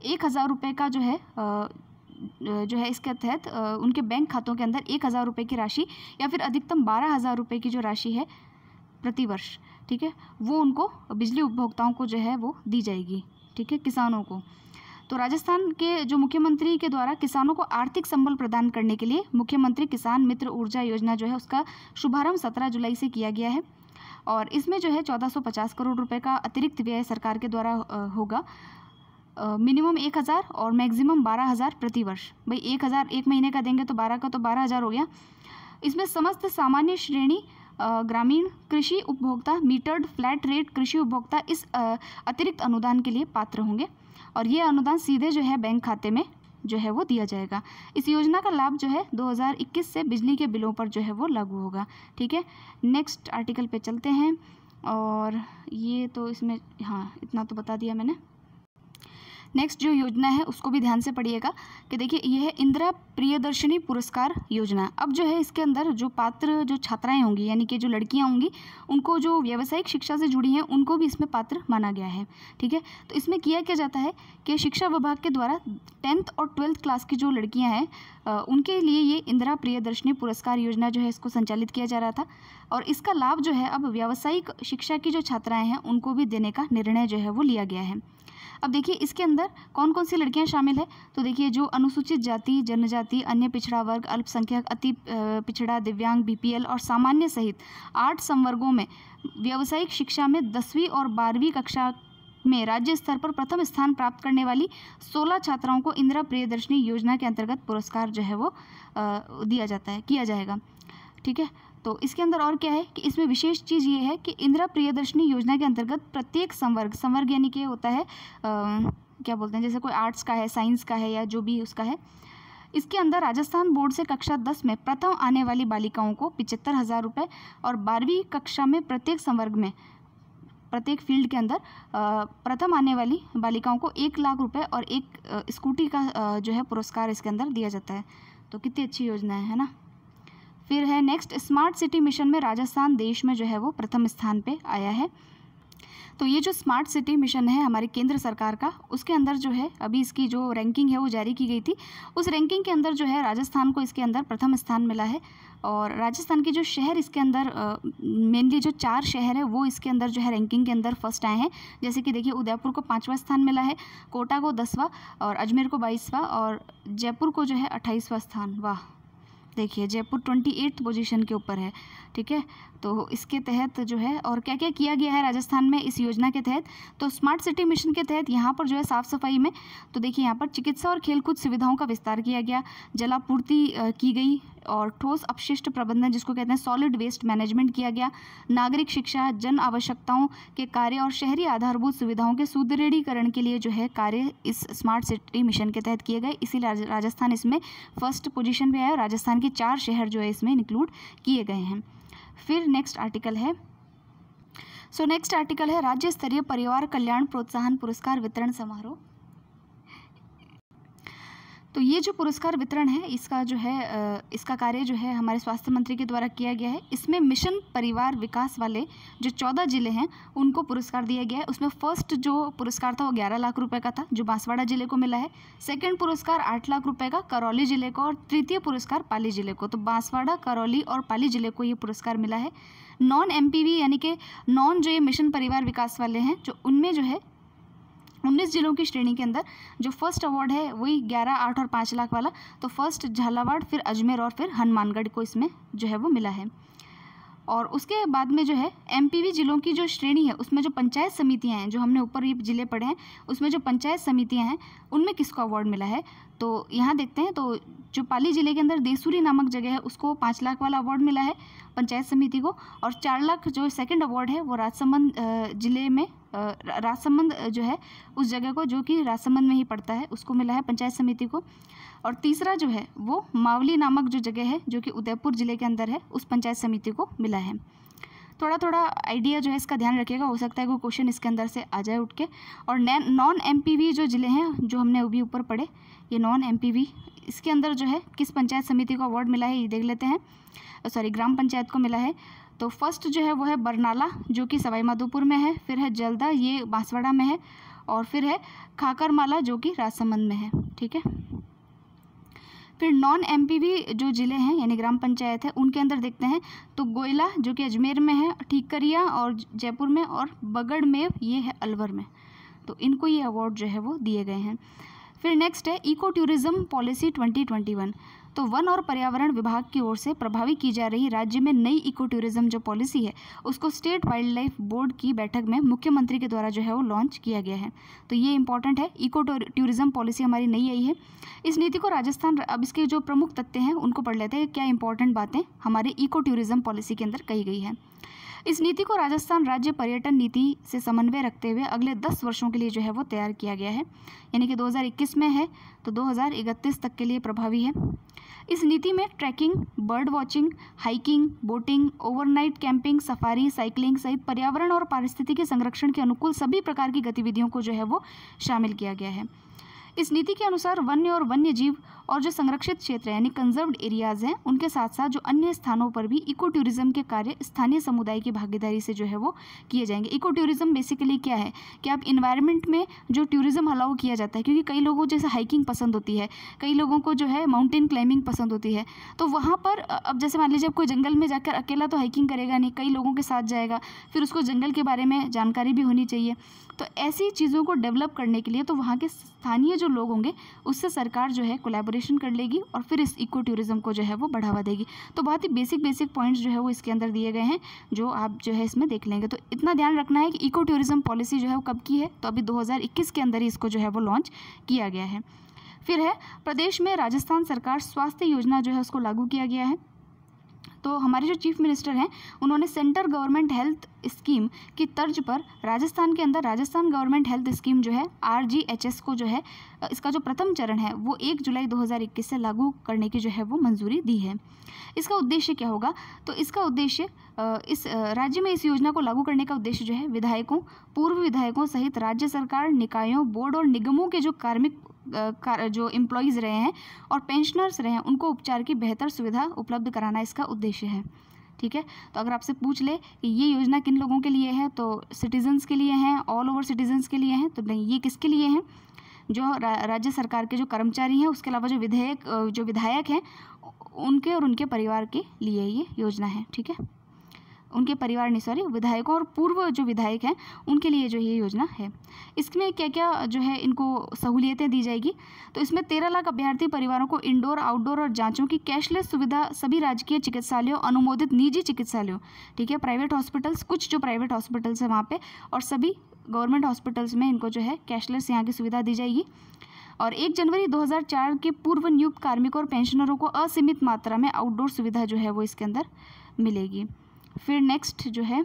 एक हज़ार रुपये का जो है जो है इसके तहत उनके बैंक खातों के अंदर एक हज़ार रुपये की राशि या फिर अधिकतम बारह हज़ार रुपये की जो राशि है प्रतिवर्ष ठीक है वो उनको बिजली उपभोक्ताओं को जो है वो दी जाएगी ठीक है किसानों को तो राजस्थान के जो मुख्यमंत्री के द्वारा किसानों को आर्थिक संबल प्रदान करने के लिए मुख्यमंत्री किसान मित्र ऊर्जा योजना जो है उसका शुभारंभ सत्रह जुलाई से किया गया है और इसमें जो है पचास करोड़ रुपए का अतिरिक्त व्यय सरकार के द्वारा होगा मिनिमम एक हज़ार और मैक्सिमम बारह हज़ार प्रतिवर्ष भाई एक हज़ार एक महीने का देंगे तो बारह का तो बारह हज़ार हो गया इसमें समस्त सामान्य श्रेणी ग्रामीण कृषि उपभोक्ता मीटर्ड फ्लैट रेट कृषि उपभोक्ता इस अतिरिक्त अनुदान के लिए पात्र होंगे और ये अनुदान सीधे जो है बैंक खाते में जो है वो दिया जाएगा इस योजना का लाभ जो है 2021 से बिजली के बिलों पर जो है वो लागू होगा ठीक है नेक्स्ट आर्टिकल पे चलते हैं और ये तो इसमें हाँ इतना तो बता दिया मैंने नेक्स्ट जो योजना है उसको भी ध्यान से पढ़िएगा कि देखिए यह है इंदिरा प्रियदर्शनी पुरस्कार योजना अब जो है इसके अंदर जो पात्र जो छात्राएं होंगी यानी कि जो लड़कियां होंगी उनको जो व्यावसायिक शिक्षा से जुड़ी हैं उनको भी इसमें पात्र माना गया है ठीक है तो इसमें किया क्या जाता है कि शिक्षा विभाग के द्वारा टेंथ और ट्वेल्थ क्लास की जो लड़कियाँ हैं उनके लिए ये इंदिरा प्रियदर्शनी पुरस्कार योजना जो है इसको संचालित किया जा रहा था और इसका लाभ जो है अब व्यावसायिक शिक्षा की जो छात्राएँ हैं उनको भी देने का निर्णय जो है वो लिया गया है अब देखिए इसके अंदर कौन कौन सी लड़कियाँ शामिल है तो देखिए जो अनुसूचित जाति जनजाति अन्य पिछड़ा वर्ग अल्पसंख्यक अति पिछड़ा दिव्यांग बीपीएल और सामान्य सहित आठ संवर्गों में व्यावसायिक शिक्षा में दसवीं और बारहवीं कक्षा में राज्य स्तर पर प्रथम स्थान प्राप्त करने वाली 16 छात्राओं को इंदिरा प्रियदर्शनी योजना के अंतर्गत पुरस्कार जो है वो दिया जाता है किया जाएगा ठीक है तो इसके अंदर और क्या है कि इसमें विशेष चीज़ ये है कि इंदिरा प्रियदर्शनी योजना के अंतर्गत प्रत्येक संवर्ग संवर्ग यानी कि होता है आ, क्या बोलते हैं जैसे कोई आर्ट्स का है साइंस का है या जो भी उसका है इसके अंदर राजस्थान बोर्ड से कक्षा दस में प्रथम आने वाली बालिकाओं को पिचहत्तर हज़ार रुपये और बारहवीं कक्षा में प्रत्येक संवर्ग में प्रत्येक फील्ड के अंदर प्रथम आने वाली बालिकाओं को एक लाख रुपए और एक स्कूटी का जो है पुरस्कार इसके अंदर दिया जाता है तो कितनी अच्छी योजना है ना फिर है नेक्स्ट स्मार्ट सिटी मिशन में राजस्थान देश में जो है वो प्रथम स्थान पे आया है तो ये जो स्मार्ट सिटी मिशन है हमारी केंद्र सरकार का उसके अंदर जो है अभी इसकी जो रैंकिंग है वो जारी की गई थी उस रैंकिंग के अंदर जो है राजस्थान को इसके अंदर प्रथम स्थान मिला है और राजस्थान के जो शहर इसके अंदर मेनली जो चार शहर है वो इसके अंदर जो है रैंकिंग के अंदर फर्स्ट आए हैं जैसे कि देखिए उदयपुर को पाँचवा स्थान मिला है कोटा को दसवा और अजमेर को बाईसवा और जयपुर को जो है अट्ठाईसवा स्थान वाह देखिए जयपुर ट्वेंटी एट्थ पोजीशन के ऊपर है ठीक है तो इसके तहत जो है और क्या क्या किया गया है राजस्थान में इस योजना के तहत तो स्मार्ट सिटी मिशन के तहत यहाँ पर जो है साफ़ सफाई में तो देखिए यहाँ पर चिकित्सा और खेलकूद सुविधाओं का विस्तार किया गया जलापूर्ति की गई और ठोस अपशिष्ट प्रबंधन जिसको कहते हैं सॉलिड वेस्ट मैनेजमेंट किया गया नागरिक शिक्षा जन आवश्यकताओं के कार्य और शहरी आधारभूत सुविधाओं के सुदृढ़ीकरण के लिए जो है कार्य इस स्मार्ट सिटी मिशन के तहत किए गए इसीलिए राजस्थान इसमें फर्स्ट पोजीशन पे आया और राजस्थान के चार शहर जो है इसमें इंक्लूड किए गए हैं फिर नेक्स्ट आर्टिकल है सो नेक्स्ट आर्टिकल है राज्य स्तरीय परिवार कल्याण प्रोत्साहन पुरस्कार वितरण समारोह तो ये जो पुरस्कार वितरण है इसका जो है इसका कार्य जो है हमारे स्वास्थ्य मंत्री के द्वारा किया गया है इसमें मिशन परिवार विकास वाले जो चौदह जिले हैं उनको पुरस्कार दिया गया है उसमें फर्स्ट जो पुरस्कार था वो ग्यारह लाख रुपये का था जो बांसवाड़ा जिले को मिला है सेकेंड पुरस्कार आठ लाख रुपये का करौली जिले को और तृतीय पुरस्कार पाली जिले को तो बांसवाड़ा करौली और पाली जिले को ये पुरस्कार मिला है नॉन एम यानी कि नॉन जो ये मिशन परिवार विकास वाले हैं जो उनमें जो है उन्नीस जिलों की श्रेणी के अंदर जो फर्स्ट अवार्ड है वही ग्यारह आठ और पाँच लाख वाला तो फर्स्ट झालावाड़ फिर अजमेर और फिर हनुमानगढ़ को इसमें जो है वो मिला है और उसके बाद में जो है एमपीवी ज़िलों की जो श्रेणी है उसमें जो पंचायत समितियां हैं जो हमने ऊपर ये ज़िले पढ़े हैं उसमें जो पंचायत समितियां हैं उनमें किसको अवार्ड मिला है तो यहाँ देखते हैं तो जो पाली जिले के अंदर देसूरी नामक जगह है उसको पाँच लाख वाला अवार्ड मिला है पंचायत समिति को और चार लाख जो सेकंड अवार्ड है वो राजसमंद जिले में राजसमंद जो है उस जगह को जो कि राजसमंद में ही पड़ता है उसको मिला है पंचायत समिति को और तीसरा जो है वो मावली नामक जो जगह है जो कि उदयपुर जिले के अंदर है उस पंचायत समिति को मिला है थोड़ा थोड़ा आइडिया जो है इसका ध्यान रखिएगा हो सकता है कोई क्वेश्चन इसके अंदर से आ जाए उठ के और नॉन एम जो ज़िले हैं जो हमने अभी ऊपर पढ़े ये नॉन एम इसके अंदर जो है किस पंचायत समिति को अवार्ड मिला है ये देख लेते हैं सॉरी ग्राम पंचायत को मिला है तो फर्स्ट जो है वो है बरनाला जो कि सवाई माधोपुर में है फिर है जल्दा ये बांसवाड़ा में है और फिर है खाकरमाला जो कि राजसमंद में है ठीक है फिर नॉन एम जो ज़िले हैं यानी ग्राम पंचायत है उनके अंदर देखते हैं तो गोयला जो कि अजमेर में है ठीकरिया और जयपुर में और बगड़ में ये है अलवर में तो इनको ये अवार्ड जो है वो दिए गए हैं फिर नेक्स्ट है इको टूरिज़्म पॉलिसी 2021 तो वन और पर्यावरण विभाग की ओर से प्रभावी की जा रही राज्य में नई इको टूरिज्म जो पॉलिसी है उसको स्टेट वाइल्ड लाइफ बोर्ड की बैठक में मुख्यमंत्री के द्वारा जो है वो लॉन्च किया गया है तो ये इंपॉर्टेंट है इको टूरिज्म पॉलिसी हमारी नई आई है इस नीति को राजस्थान अब इसके जो प्रमुख तथ्य हैं उनको पढ़ लेते हैं क्या इंपॉर्टेंट बातें हमारे इको टूरिज्म पॉलिसी के अंदर कही गई है इस नीति को राजस्थान राज्य पर्यटन नीति से समन्वय रखते हुए अगले दस वर्षों के लिए जो है वो तैयार किया गया है यानी कि 2021 में है तो 2031 तक के लिए प्रभावी है इस नीति में trekking bird watching hiking boating overnight camping safari cycling सहित पर्यावरण और के संरक्षण के अनुकूल सभी प्रकार की गतिविधियों को जो है वो शामिल किया गया है इस नीति के अनुसार वन्य और वन्य जीव और जो संरक्षित क्षेत्र यानी कंजर्व्ड एरियाज़ हैं उनके साथ साथ जो अन्य स्थानों पर भी इको टूरिज़्म के कार्य स्थानीय समुदाय की भागीदारी से जो है वो किए जाएंगे इको टूरिज़्म बेसिकली क्या है कि आप इन्वायरमेंट में जो टूरिज़्म अलाउ किया जाता है क्योंकि कई लोगों जैसे हाइकिंग पसंद होती है कई लोगों को जो है माउंटेन क्लाइंबिंग पसंद होती है तो वहाँ पर अब जैसे मान लीजिए आप कोई जंगल में जाकर अकेला तो हाइकिंग करेगा नहीं कई लोगों के साथ जाएगा फिर उसको जंगल के बारे में जानकारी भी होनी चाहिए तो ऐसी चीज़ों को डेवलप करने के लिए तो वहाँ के स्थानीय जो लोग होंगे उससे सरकार जो है कोलेबोरेशन जनरेशन कर लेगी और फिर इस इको टूरिज़्म को जो है वो बढ़ावा देगी तो बहुत ही बेसिक बेसिक पॉइंट्स जो है वो इसके अंदर दिए गए हैं जो आप जो है इसमें देख लेंगे तो इतना ध्यान रखना है कि इको टूरिज़्म पॉलिसी जो है वो कब की है तो अभी 2021 के अंदर ही इसको जो है वो लॉन्च किया गया है फिर है प्रदेश में राजस्थान सरकार स्वास्थ्य योजना जो है उसको लागू किया गया है तो हमारे जो चीफ मिनिस्टर हैं उन्होंने सेंटर गवर्नमेंट हेल्थ स्कीम की तर्ज पर राजस्थान के अंदर राजस्थान गवर्नमेंट हेल्थ स्कीम जो है आर को जो है इसका जो प्रथम चरण है वो एक जुलाई 2021 से लागू करने की जो है वो मंजूरी दी है इसका उद्देश्य क्या होगा तो इसका उद्देश्य इस राज्य में इस योजना को लागू करने का उद्देश्य जो है विधायकों पूर्व विधायकों सहित राज्य सरकार निकायों बोर्ड और निगमों के जो कार्मिक जो एम्प्लॉयज़ रहे हैं और पेंशनर्स रहे हैं उनको उपचार की बेहतर सुविधा उपलब्ध कराना इसका उद्देश्य है ठीक है तो अगर आपसे पूछ ले कि ये योजना किन लोगों के लिए है तो सिटीजन्स के लिए हैं ऑल ओवर सिटीजन्स के लिए हैं तो नहीं ये किसके लिए हैं जो रा, राज्य सरकार के जो कर्मचारी हैं उसके अलावा जो विधेयक जो विधायक हैं उनके और उनके परिवार के लिए ये योजना है ठीक है उनके परिवार ने सॉरी विधायकों और पूर्व जो विधायक हैं उनके लिए जो ये योजना है इसमें क्या क्या जो है इनको सहूलियतें दी जाएगी तो इसमें तेरह लाख अभ्यर्थी परिवारों को इंडोर आउटडोर और जाँचों की कैशलेस सुविधा सभी राजकीय चिकित्सालयों अनुमोदित निजी चिकित्सालयों ठीक है प्राइवेट हॉस्पिटल्स कुछ जो प्राइवेट हॉस्पिटल्स हैं वहाँ पर और सभी गवर्नमेंट हॉस्पिटल्स में इनको जो है कैशलेस यहाँ की सुविधा दी जाएगी और 1 जनवरी 2004 के पूर्व नियुक्त कार्मिकों और पेंशनरों को असीमित मात्रा में आउटडोर सुविधा जो है वो इसके अंदर मिलेगी फिर नेक्स्ट जो है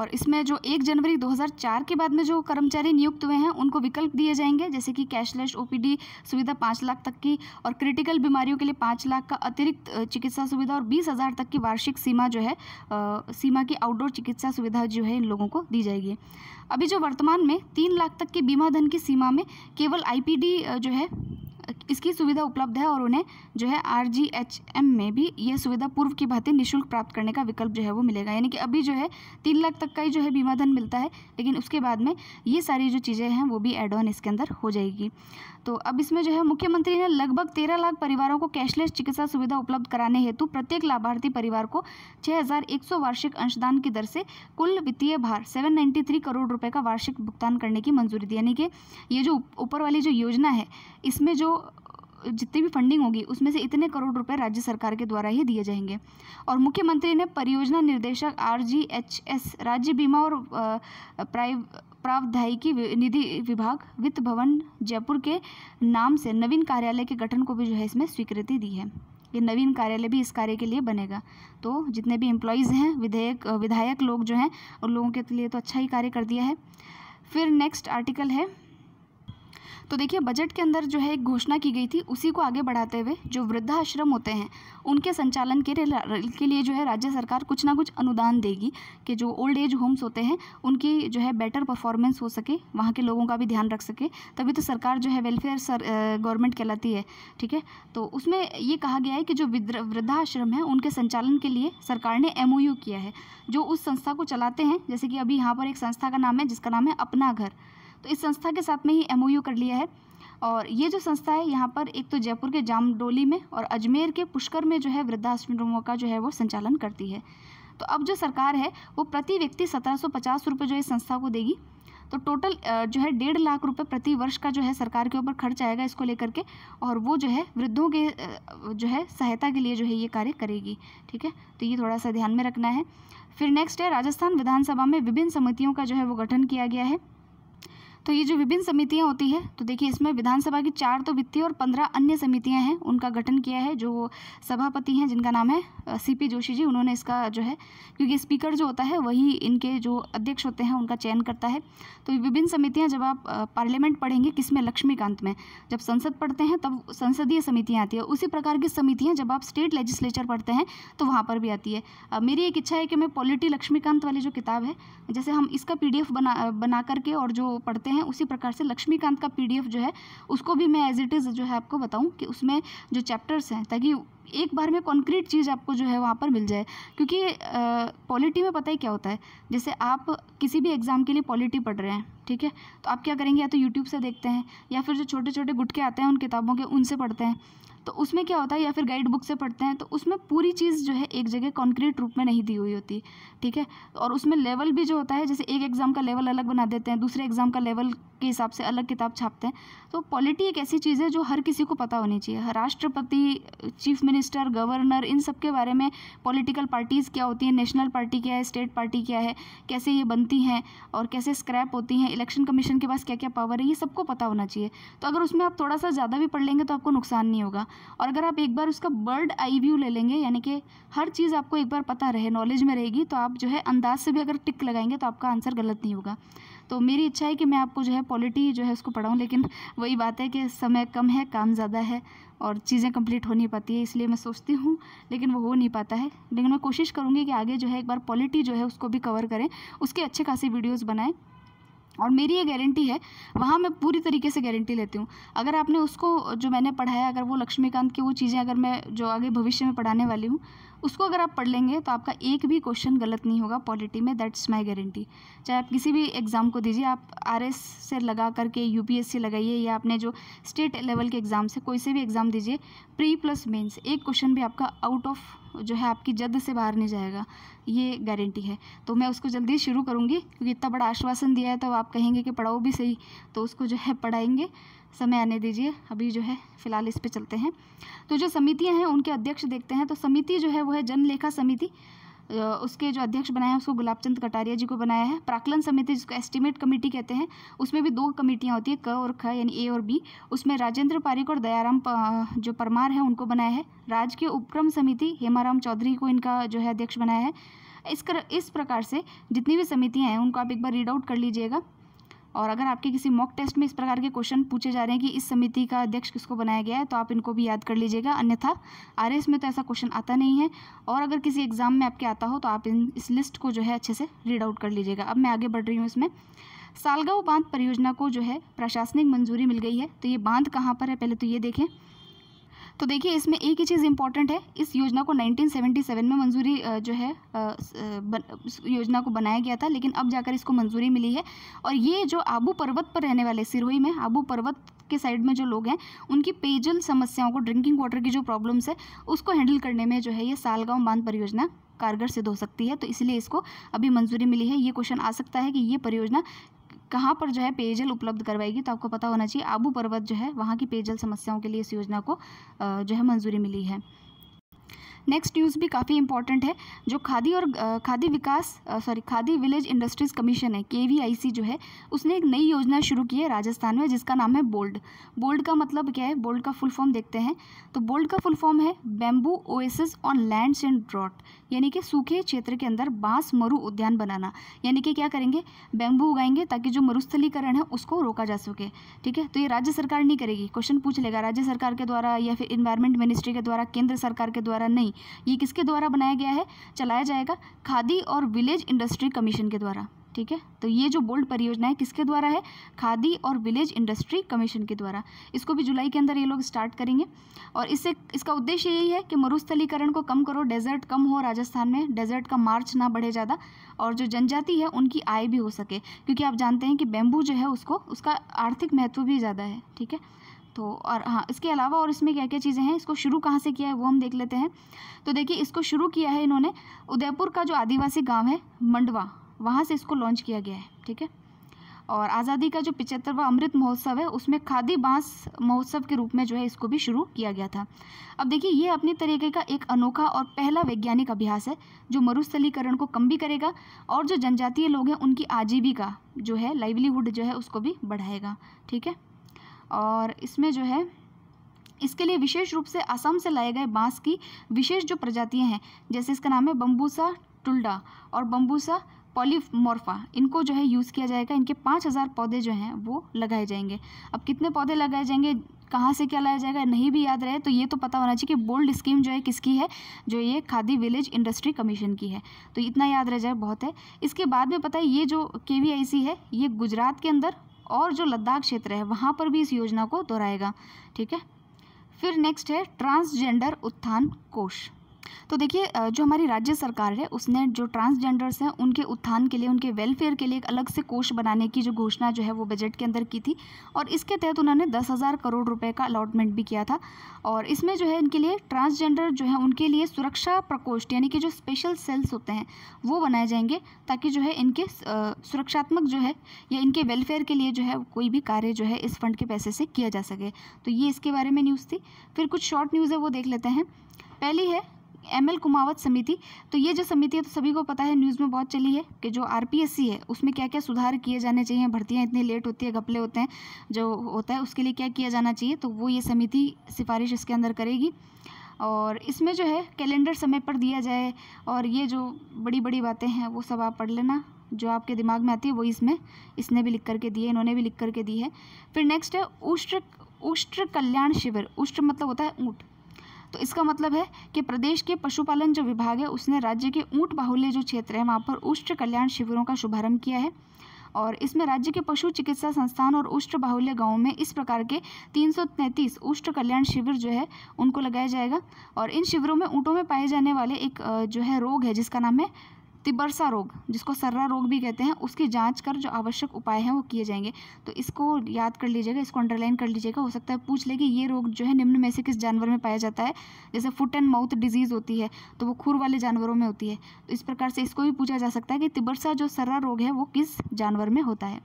और इसमें जो एक जनवरी 2004 के बाद में जो कर्मचारी नियुक्त हुए हैं उनको विकल्प दिए जाएंगे जैसे कि कैशलेस ओपीडी सुविधा पाँच लाख तक की और क्रिटिकल बीमारियों के लिए पाँच लाख का अतिरिक्त चिकित्सा सुविधा और बीस हज़ार तक की वार्षिक सीमा जो है आ, सीमा की आउटडोर चिकित्सा सुविधा जो है इन लोगों को दी जाएगी अभी जो वर्तमान में तीन लाख तक के बीमा धन की सीमा में केवल आई जो है इसकी सुविधा उपलब्ध है और उन्हें जो है आर में भी यह सुविधा पूर्व की भांति निःशुल्क प्राप्त करने का विकल्प जो है वो मिलेगा यानी कि अभी जो है तीन लाख तक का ही जो है बीमा धन मिलता है लेकिन उसके बाद में ये सारी जो चीज़ें हैं वो भी एड ऑन इसके अंदर हो जाएगी तो अब इसमें जो है मुख्यमंत्री ने लगभग तेरह लाख परिवारों को कैशलेस चिकित्सा सुविधा उपलब्ध कराने हेतु प्रत्येक लाभार्थी परिवार को सौ वार्षिक अंशदान की दर से कुल वित्तीय भार 793 करोड़ रुपए का वार्षिक भुगतान करने की मंजूरी दी यानी कि ये जो ऊपर वाली जो योजना है इसमें जो जितनी भी फंडिंग होगी उसमें से इतने करोड़ रुपए राज्य सरकार के द्वारा ही दिए जाएंगे और मुख्यमंत्री ने परियोजना निर्देशक आर जी एच एस राज्य बीमा और प्राइव प्रावधायिकी निधि विभाग वित्त भवन जयपुर के नाम से नवीन कार्यालय के गठन को भी जो है इसमें स्वीकृति दी है ये नवीन कार्यालय भी इस कार्य के लिए बनेगा तो जितने भी एम्प्लॉयज़ हैं विधेयक विधायक लोग जो हैं उन लोगों के लिए तो अच्छा ही कार्य कर दिया है फिर नेक्स्ट आर्टिकल है तो देखिए बजट के अंदर जो है एक घोषणा की गई थी उसी को आगे बढ़ाते हुए जो वृद्धाश्रम होते हैं उनके संचालन के के लिए जो है राज्य सरकार कुछ ना कुछ अनुदान देगी कि जो ओल्ड एज होम्स होते हैं उनकी जो है बेटर परफॉर्मेंस हो सके वहाँ के लोगों का भी ध्यान रख सके तभी तो सरकार जो है वेलफेयर सर गवर्नमेंट कहलाती है ठीक है तो उसमें ये कहा गया है कि जो वृद्धाश्रम है उनके संचालन के लिए सरकार ने एम किया है जो उस संस्था को चलाते हैं जैसे कि अभी यहाँ पर एक संस्था का नाम है जिसका नाम है अपना घर तो इस संस्था के साथ में ही एम कर लिया है और ये जो संस्था है यहाँ पर एक तो जयपुर के जामडोली में और अजमेर के पुष्कर में जो है वृद्धाश्रमों का जो है वो संचालन करती है तो अब जो सरकार है वो प्रति व्यक्ति सत्रह सौ जो इस संस्था को देगी तो टोटल जो है डेढ़ लाख रुपए प्रति वर्ष का जो है सरकार के ऊपर खर्च आएगा इसको लेकर के और वो जो है वृद्धों के जो है सहायता के लिए जो है ये कार्य करेगी ठीक है तो ये थोड़ा सा ध्यान में रखना है फिर नेक्स्ट है राजस्थान विधानसभा में विभिन्न समितियों का जो है वो गठन किया गया है तो ये जो विभिन्न समितियाँ होती है तो देखिए इसमें विधानसभा की चार तो वित्तीय और पंद्रह अन्य समितियाँ हैं उनका गठन किया है जो सभापति हैं जिनका नाम है सीपी जोशी जी उन्होंने इसका जो है क्योंकि स्पीकर जो होता है वही इनके जो अध्यक्ष होते हैं उनका चयन करता है तो विभिन्न समितियाँ जब आप पार्लियामेंट पढ़ेंगे किसमें लक्ष्मीकांत में जब संसद पढ़ते हैं तब संसदीय समितियाँ आती है उसी प्रकार की समितियाँ जब आप स्टेट लेजिस्लेचर पढ़ते हैं तो वहाँ पर भी आती है मेरी एक इच्छा है कि मैं पॉलिटी लक्ष्मीकांत वाली जो किताब है जैसे हम इसका पी बना बना करके और जो पढ़ते हैं हैं उसी प्रकार से लक्ष्मीकांत का पीडीएफ जो है उसको भी मैं एज इट इज़ जो है आपको बताऊँ कि उसमें जो चैप्टर्स हैं ताकि एक बार में कॉन्क्रीट चीज़ आपको जो है वहाँ पर मिल जाए क्योंकि पॉलिटी में पता ही क्या होता है जैसे आप किसी भी एग्ज़ाम के लिए पॉलिटी पढ़ रहे हैं ठीक है तो आप क्या करेंगे या तो यूट्यूब से देखते हैं या फिर जो छोटे छोटे गुटके आते हैं उन किताबों के उनसे पढ़ते हैं तो उसमें क्या होता है या फिर गाइड बुक से पढ़ते हैं तो उसमें पूरी चीज़ जो है एक जगह कॉन्क्रीट रूप में नहीं दी हुई होती ठीक है और उसमें लेवल भी जो होता है जैसे एक एग्ज़ाम का लेवल अलग बना देते हैं दूसरे एग्ज़ाम का लेवल के हिसाब से अलग किताब छापते हैं तो पॉलिटी एक ऐसी चीज़ है जो हर किसी को पता होनी चाहिए राष्ट्रपति चीफ मिनिस्टर गवर्नर इन सब के बारे में पॉलिटिकल पार्टीज़ क्या होती हैं नेशनल पार्टी क्या है स्टेट पार्टी क्या है कैसे ये बनती हैं और कैसे स्क्रैप होती हैं इलेक्शन कमीशन के पास क्या क्या पावर है ये सबको पता होना चाहिए तो अगर उसमें आप थोड़ा सा ज़्यादा भी पढ़ लेंगे तो आपको नुकसान नहीं होगा और अगर आप एक बार उसका बर्ड आई व्यू ले लेंगे यानी कि हर चीज़ आपको एक बार पता रहे नॉलेज में रहेगी तो आप जो है अंदाज से भी अगर टिक लगाएंगे तो आपका आंसर गलत नहीं होगा तो मेरी इच्छा है कि मैं आपको जो है पॉलिटी जो है उसको पढ़ाऊँ लेकिन वही बात है कि समय कम है काम ज़्यादा है और चीज़ें कंप्लीट हो नहीं पाती है इसलिए मैं सोचती हूँ लेकिन वो हो नहीं पाता है लेकिन मैं कोशिश करूँगी कि आगे जो है एक बार पॉलिटी जो है उसको भी कवर करें उसके अच्छे खासे वीडियोज़ बनाएँ और मेरी ये गारंटी है वहाँ मैं पूरी तरीके से गारंटी लेती हूँ अगर आपने उसको जो मैंने पढ़ाया अगर वो लक्ष्मीकांत की वो चीज़ें अगर मैं जो आगे भविष्य में पढ़ाने वाली हूँ उसको अगर आप पढ़ लेंगे तो आपका एक भी क्वेश्चन गलत नहीं होगा पॉलिटी में दैट्स माई गारंटी चाहे आप किसी भी एग्ज़ाम को दीजिए आप आर से लगा करके यू लगाइए या आपने जो स्टेट लेवल के एग्ज़ाम से कोई से भी एग्ज़ाम दीजिए प्री प्लस मेंस एक क्वेश्चन भी आपका आउट ऑफ जो है आपकी जद से बाहर नहीं जाएगा ये गारंटी है तो मैं उसको जल्दी शुरू करूँगी क्योंकि इतना बड़ा आश्वासन दिया है तो आप कहेंगे कि पढ़ाओ भी सही तो उसको जो है पढ़ाएंगे समय आने दीजिए अभी जो है फिलहाल इस पे चलते हैं तो जो समितियां हैं उनके अध्यक्ष देखते हैं तो समिति जो है वो है जनलेखा समिति उसके जो अध्यक्ष बनाए हैं उसको गुलाब चंद कटारिया जी को बनाया है प्राकलन समिति जिसको एस्टिमेट कमेटी कहते हैं उसमें भी दो कमेटियां होती है क और ख यानी ए और बी उसमें राजेंद्र पारिक और दयाराम जो परमार हैं उनको बनाया है राजकीय उपक्रम समिति हेमाराम चौधरी को इनका जो है अध्यक्ष बनाया है इस कर इस प्रकार से जितनी भी समितियाँ हैं उनको आप एक बार रीड आउट कर लीजिएगा और अगर आपके किसी मॉक टेस्ट में इस प्रकार के क्वेश्चन पूछे जा रहे हैं कि इस समिति का अध्यक्ष किसको बनाया गया है तो आप इनको भी याद कर लीजिएगा अन्यथा आर में तो ऐसा क्वेश्चन आता नहीं है और अगर किसी एग्ज़ाम में आपके आता हो तो आप इन इस लिस्ट को जो है अच्छे से रीड आउट कर लीजिएगा अब मैं आगे बढ़ रही हूँ इसमें सालगांव बांध परियोजना को जो है प्रशासनिक मंजूरी मिल गई है तो ये बांध कहाँ पर है पहले तो ये देखें तो देखिए इसमें एक ही चीज़ इंपॉर्टेंट है इस योजना को 1977 में मंजूरी जो है योजना को बनाया गया था लेकिन अब जाकर इसको मंजूरी मिली है और ये जो आबू पर्वत पर रहने वाले सिरोही में आबू पर्वत के साइड में जो लोग हैं उनकी पेयजल समस्याओं को ड्रिंकिंग वाटर की जो प्रॉब्लम्स है उसको हैंडल करने में जो है ये सालगांव बांध परियोजना कारगर सिद्ध हो सकती है तो इसलिए इसको अभी मंजूरी मिली है ये क्वेश्चन आ सकता है कि ये परियोजना कहाँ पर जो है पेयजल उपलब्ध करवाएगी तो आपको पता होना चाहिए आबू पर्वत जो है वहाँ की पेयजल समस्याओं के लिए इस योजना को जो है मंजूरी मिली है नेक्स्ट न्यूज़ भी काफ़ी इंपॉर्टेंट है जो खादी और खादी विकास sorry Khadi village industries commission है के जो है उसने एक नई योजना शुरू की है राजस्थान में जिसका नाम है बोल्ड बोल्ड का मतलब क्या है बोल्ड का फुल फॉर्म देखते हैं तो बोल्ड का फुल फॉर्म है bamboo oasis on lands and drought यानी कि सूखे क्षेत्र के अंदर बांस मरु उद्यान बनाना यानी कि क्या करेंगे बेम्बू उगाएंगे ताकि जो मरुस्थलीकरण है उसको रोका जा सके ठीक है तो ये राज्य सरकार नहीं करेगी क्वेश्चन पूछ लेगा राज्य सरकार के द्वारा या फिर इन्वायरमेंट मिनिस्ट्री के द्वारा केंद्र सरकार के द्वारा नहीं ये किसके द्वारा बनाया गया है चलाया जाएगा खादी और विलेज इंडस्ट्री कमीशन के द्वारा ठीक है तो ये जो बोल्ड परियोजना है किसके द्वारा है खादी और विलेज इंडस्ट्री कमीशन के द्वारा इसको भी जुलाई के अंदर ये लोग स्टार्ट करेंगे और इससे इसका उद्देश्य यही है कि मरुस्थलीकरण को कम करो डेजर्ट कम हो राजस्थान में डेजर्ट का मार्च ना बढ़े ज़्यादा और जो जनजाति है उनकी आय भी हो सके क्योंकि आप जानते हैं कि बेम्बू जो है उसको उसका आर्थिक महत्व भी ज़्यादा है ठीक है तो और हाँ इसके अलावा और इसमें क्या क्या चीज़ें हैं इसको शुरू कहाँ से किया है वो हम देख लेते हैं तो देखिए इसको शुरू किया है इन्होंने उदयपुर का जो आदिवासी गाँव है मंडवा वहाँ से इसको लॉन्च किया गया है ठीक है और आज़ादी का जो पिचहत्तरवा अमृत महोत्सव है उसमें खादी बांस महोत्सव के रूप में जो है इसको भी शुरू किया गया था अब देखिए ये अपने तरीके का एक अनोखा और पहला वैज्ञानिक अभ्यास है जो मरुस्थलीकरण को कम भी करेगा और जो जनजातीय लोग हैं उनकी आजीविका जो है लाइवलीहुड जो है उसको भी बढ़ाएगा ठीक है और इसमें जो है इसके लिए विशेष रूप से असम से लाए गए बांस की विशेष जो प्रजातियां हैं जैसे इसका नाम है बम्बूसा टुल्डा और बम्बूसा पॉलीमोर्फा इनको जो है यूज़ किया जाएगा इनके पाँच हज़ार पौधे जो हैं वो लगाए जाएंगे अब कितने पौधे लगाए जाएंगे कहाँ से क्या लाया जाएगा नहीं भी याद रहे तो ये तो पता होना चाहिए कि बोल्ड स्कीम जो है किसकी है जो ये खादी विलेज इंडस्ट्री कमीशन की है तो इतना याद रह जाए बहुत है इसके बाद में पता है ये जो के है ये गुजरात के अंदर और जो लद्दाख क्षेत्र है वहाँ पर भी इस योजना को दोहराएगा ठीक है फिर नेक्स्ट है ट्रांसजेंडर उत्थान कोष तो देखिए जो हमारी राज्य सरकार है उसने जो ट्रांसजेंडर्स हैं उनके उत्थान के लिए उनके वेलफेयर के लिए एक अलग से कोष बनाने की जो घोषणा जो है वो बजट के अंदर की थी और इसके तहत उन्होंने दस हज़ार करोड़ रुपए का अलॉटमेंट भी किया था और इसमें जो है इनके लिए ट्रांसजेंडर जो है उनके लिए सुरक्षा प्रकोष्ठ यानी कि जो स्पेशल सेल्स होते हैं वो बनाए जाएंगे ताकि जो है इनके सुरक्षात्मक जो है या इनके वेलफेयर के लिए जो है कोई भी कार्य जो है इस फंड के पैसे से किया जा सके तो ये इसके बारे में न्यूज़ थी फिर कुछ शॉर्ट न्यूज़ है वो देख लेते हैं पहली है एम कुमावत समिति तो ये जो समिति है तो सभी को पता है न्यूज़ में बहुत चली है कि जो आर है उसमें क्या क्या सुधार किए जाने चाहिए भर्तियाँ इतनी लेट होती है घपले होते हैं जो होता है उसके लिए क्या किया जाना चाहिए तो वो ये समिति सिफारिश इसके अंदर करेगी और इसमें जो है कैलेंडर समय पर दिया जाए और ये जो बड़ी बड़ी बातें हैं वो सब आप पढ़ लेना जो आपके दिमाग में आती है वो इसमें इसने भी लिख करके दी है इन्होंने भी लिख करके दी है फिर नेक्स्ट है उष्ट्र उष्ट्र कल्याण शिविर उष्ट्र मतलब होता है ऊँट तो इसका मतलब है कि प्रदेश के पशुपालन जो विभाग है उसने राज्य के ऊँट बाहुल्य जो क्षेत्र है वहाँ पर उष्ट कल्याण शिविरों का शुभारंभ किया है और इसमें राज्य के पशु चिकित्सा संस्थान और उष्ट बाहुल्य गाँव में इस प्रकार के 333 उष्ट कल्याण शिविर जो है उनको लगाया जाएगा और इन शिविरों में ऊँटों में पाए जाने वाले एक जो है रोग है जिसका नाम है तिबरसा रोग जिसको सर्रा रोग भी कहते हैं उसकी जांच कर जो आवश्यक उपाय हैं वो किए जाएंगे तो इसको याद कर लीजिएगा इसको अंडरलाइन कर लीजिएगा हो सकता है पूछ ले कि ये रोग जो है निम्न में से किस जानवर में पाया जाता है जैसे फुट एंड माउथ डिजीज़ होती है तो वो खुर वाले जानवरों में होती है तो इस प्रकार से इसको भी पूछा जा सकता है कि तिबरसा जो सर्रा रोग है वो किस जानवर में होता है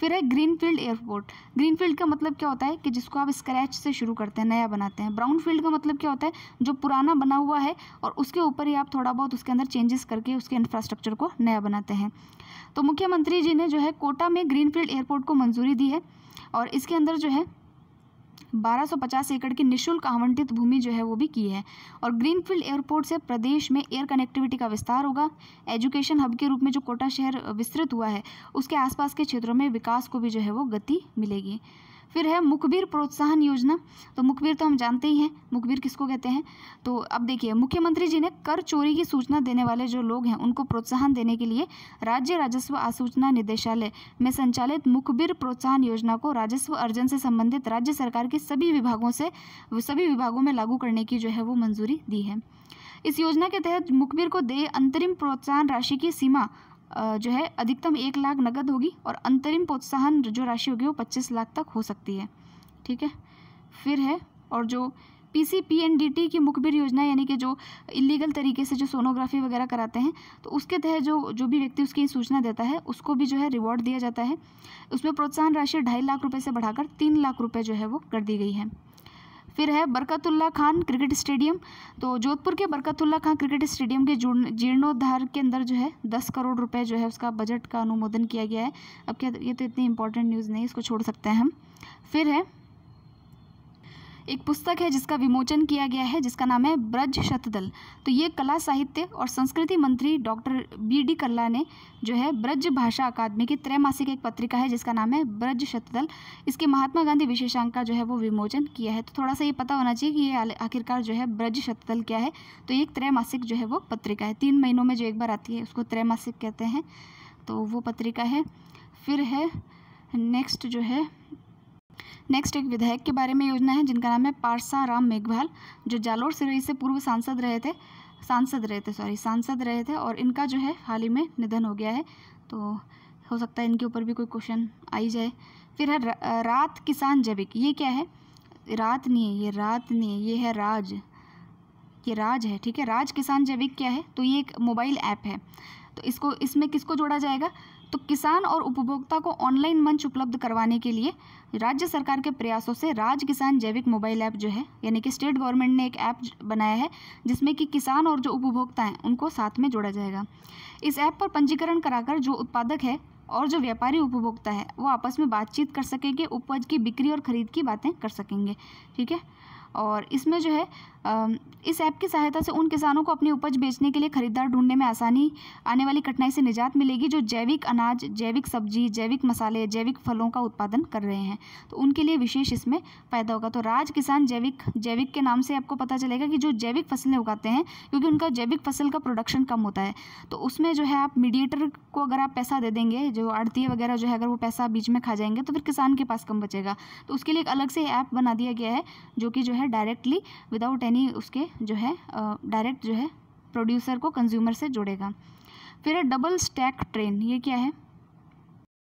फिर है green field airport green field का मतलब क्या होता है कि जिसको आप स्क्रैच से शुरू करते हैं नया बनाते हैं ब्राउन फील्ड का मतलब क्या होता है जो पुराना बना हुआ है और उसके ऊपर ही आप थोड़ा बहुत उसके अंदर चेंजेस करके उसके इंफ्रास्ट्रक्चर को नया बनाते हैं तो मुख्यमंत्री जी ने जो है कोटा में ग्रीन फील्ड एयरपोर्ट को मंजूरी दी है और इसके अंदर जो है 1250 एकड़ की निशुल्क आवंटित भूमि जो है वो भी की है और ग्रीनफील्ड एयरपोर्ट से प्रदेश में एयर कनेक्टिविटी का विस्तार होगा एजुकेशन हब के रूप में जो कोटा शहर विस्तृत हुआ है उसके आसपास के क्षेत्रों में विकास को भी जो है वो गति मिलेगी फिर है मुखबिर प्रोत्साहन योजना तो मुखबिर तो हम जानते ही हैं मुखबिर किसको कहते हैं तो अब देखिए मुख्यमंत्री जी ने कर चोरी की सूचना देने वाले जो लोग हैं उनको प्रोत्साहन देने के लिए राज्य राजस्व आसूचना निदेशालय में संचालित मुखबिर प्रोत्साहन योजना को राजस्व अर्जन से संबंधित राज्य सरकार के सभी विभागों से सभी विभागों में लागू करने की जो है वो मंजूरी दी है इस योजना के तहत मुखबिर को दे अंतरिम प्रोत्साहन राशि की सीमा जो है अधिकतम एक लाख नकद होगी और अंतरिम प्रोत्साहन जो राशि होगी वो पच्चीस लाख तक हो सकती है ठीक है फिर है और जो P C P N D T की मुखबिर योजना यानी कि जो इलीगल तरीके से जो सोनोग्राफी वगैरह कराते हैं तो उसके तहत जो जो भी व्यक्ति उसकी सूचना देता है उसको भी जो है रिवॉर्ड दिया जाता है उसमें प्रोत्साहन राशि ढाई लाख रुपये से बढ़ाकर तीन लाख रुपये जो है वो कर दी गई है फिर है बरकतुल्ला खान क्रिकेट स्टेडियम तो जोधपुर के बरकतुल्ला खान क्रिकेट स्टेडियम के जीर्णोद्धार के अंदर जो है दस करोड़ रुपए जो है उसका बजट का अनुमोदन किया गया है अब क्या ये तो इतनी इंपॉर्टेंट न्यूज़ नहीं इसको छोड़ सकते हैं हम फिर है एक पुस्तक है जिसका विमोचन किया गया है जिसका नाम है ब्रज शतदल तो ये कला साहित्य और संस्कृति मंत्री डॉक्टर बी डी कल्ला ने जो है ब्रज भाषा अकादमी की त्रैमासिक एक पत्रिका है जिसका नाम है ब्रज शतदल इसके महात्मा गांधी विशेषांक का जो है वो विमोचन किया है तो थोड़ा सा ये पता होना चाहिए कि ये आखिरकार जो है ब्रज शतदल क्या है तो ये एक त्रैमासिक जो है वो पत्रिका है तीन महीनों में जो एक बार आती है उसको त्रैमासिक कहते हैं तो वो पत्रिका है फिर है नेक्स्ट जो है नेक्स्ट एक विधायक के बारे में योजना है जिनका नाम है पारसा राम मेघवाल जो जालोर सिरोही से पूर्व सांसद रहे थे सांसद रहे थे सॉरी सांसद रहे थे और इनका जो है हाल ही में निधन हो गया है तो हो सकता है इनके ऊपर भी कोई क्वेश्चन आई जाए फिर है रात किसान जैविक ये क्या है रात नहीं है ये रात नहीं है ये है राज ये राज है ठीक है राज किसान जैविक क्या है तो ये एक मोबाइल ऐप है तो इसको इसमें किसको जोड़ा जाएगा तो किसान और उपभोक्ता को ऑनलाइन मंच उपलब्ध करवाने के लिए राज्य सरकार के प्रयासों से राज किसान जैविक मोबाइल ऐप जो है यानी कि स्टेट गवर्नमेंट ने एक ऐप बनाया है जिसमें कि किसान और जो उपभोक्ता हैं उनको साथ में जोड़ा जाएगा इस ऐप पर पंजीकरण कराकर जो उत्पादक है और जो व्यापारी उपभोक्ता है वो आपस में बातचीत कर सकेंगे उपज की बिक्री और खरीद की बातें कर सकेंगे ठीक है और इसमें जो है इस ऐप की सहायता से उन किसानों को अपनी उपज बेचने के लिए खरीदार ढूंढने में आसानी आने वाली कठिनाई से निजात मिलेगी जो जैविक अनाज जैविक सब्जी जैविक मसाले जैविक फलों का उत्पादन कर रहे हैं तो उनके लिए विशेष इसमें फ़ायदा होगा तो राज किसान जैविक जैविक के नाम से आपको पता चलेगा कि जो जैविक फसलें उगाते हैं क्योंकि उनका जैविक फसल का प्रोडक्शन कम होता है तो उसमें जो है आप मीडिएटर को अगर आप पैसा दे देंगे जो आड़ती वगैरह जो है अगर वो पैसा बीच में खा जाएंगे तो फिर किसान के पास कम बचेगा तो उसके लिए एक अलग से ऐप बना दिया गया है जो कि जो है डायरेक्टली विदाउट एनी कंपनी उसके जो है डायरेक्ट जो है प्रोड्यूसर को कंज्यूमर से जोड़ेगा फिर है डबल स्टैक ट्रेन ये क्या है